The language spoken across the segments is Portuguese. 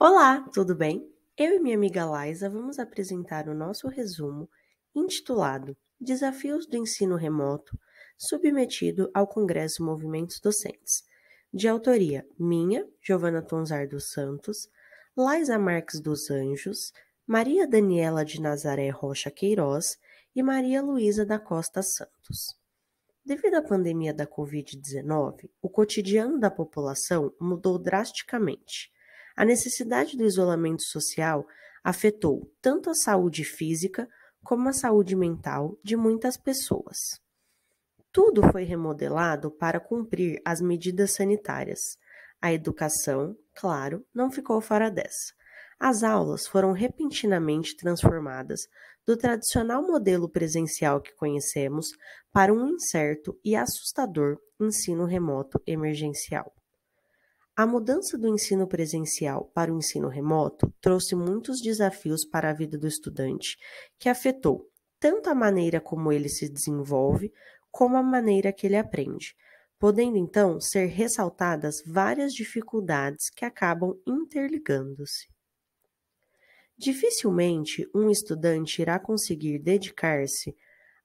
Olá, tudo bem? Eu e minha amiga Laisa vamos apresentar o nosso resumo intitulado Desafios do Ensino Remoto, submetido ao Congresso Movimentos Docentes, de autoria minha, Giovana Tonzar dos Santos, Laisa Marques dos Anjos, Maria Daniela de Nazaré Rocha Queiroz e Maria Luísa da Costa Santos. Devido à pandemia da Covid-19, o cotidiano da população mudou drasticamente a necessidade do isolamento social afetou tanto a saúde física como a saúde mental de muitas pessoas. Tudo foi remodelado para cumprir as medidas sanitárias. A educação, claro, não ficou fora dessa. As aulas foram repentinamente transformadas do tradicional modelo presencial que conhecemos para um incerto e assustador ensino remoto emergencial. A mudança do ensino presencial para o ensino remoto trouxe muitos desafios para a vida do estudante, que afetou tanto a maneira como ele se desenvolve, como a maneira que ele aprende, podendo então ser ressaltadas várias dificuldades que acabam interligando-se. Dificilmente um estudante irá conseguir dedicar-se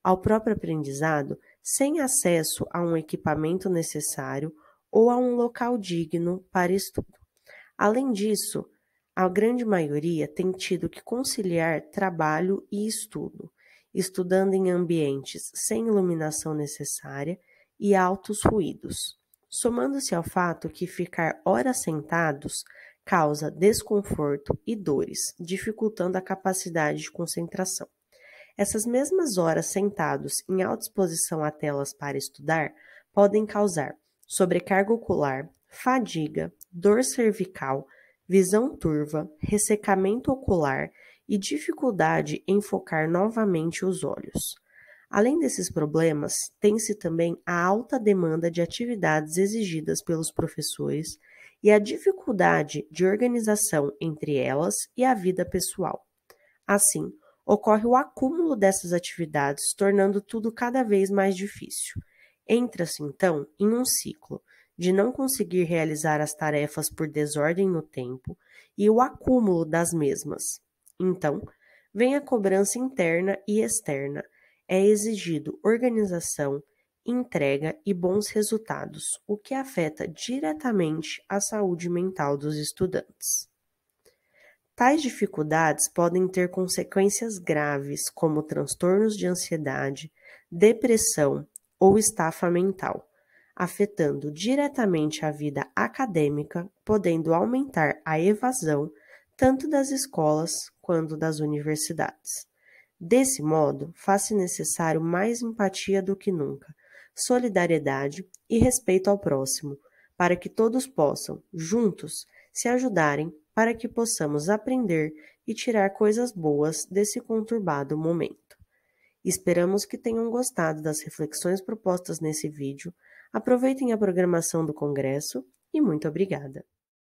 ao próprio aprendizado sem acesso a um equipamento necessário ou a um local digno para estudo. Além disso, a grande maioria tem tido que conciliar trabalho e estudo, estudando em ambientes sem iluminação necessária e altos ruídos, somando-se ao fato que ficar horas sentados causa desconforto e dores, dificultando a capacidade de concentração. Essas mesmas horas sentados em alta exposição a telas para estudar podem causar sobrecarga ocular, fadiga, dor cervical, visão turva, ressecamento ocular e dificuldade em focar novamente os olhos. Além desses problemas, tem-se também a alta demanda de atividades exigidas pelos professores e a dificuldade de organização entre elas e a vida pessoal. Assim, ocorre o acúmulo dessas atividades, tornando tudo cada vez mais difícil. Entra-se, então, em um ciclo de não conseguir realizar as tarefas por desordem no tempo e o acúmulo das mesmas. Então, vem a cobrança interna e externa. É exigido organização, entrega e bons resultados, o que afeta diretamente a saúde mental dos estudantes. Tais dificuldades podem ter consequências graves, como transtornos de ansiedade, depressão, ou estafa mental, afetando diretamente a vida acadêmica, podendo aumentar a evasão tanto das escolas quanto das universidades. Desse modo, faz-se necessário mais empatia do que nunca, solidariedade e respeito ao próximo, para que todos possam, juntos, se ajudarem para que possamos aprender e tirar coisas boas desse conturbado momento. Esperamos que tenham gostado das reflexões propostas nesse vídeo. Aproveitem a programação do Congresso e muito obrigada!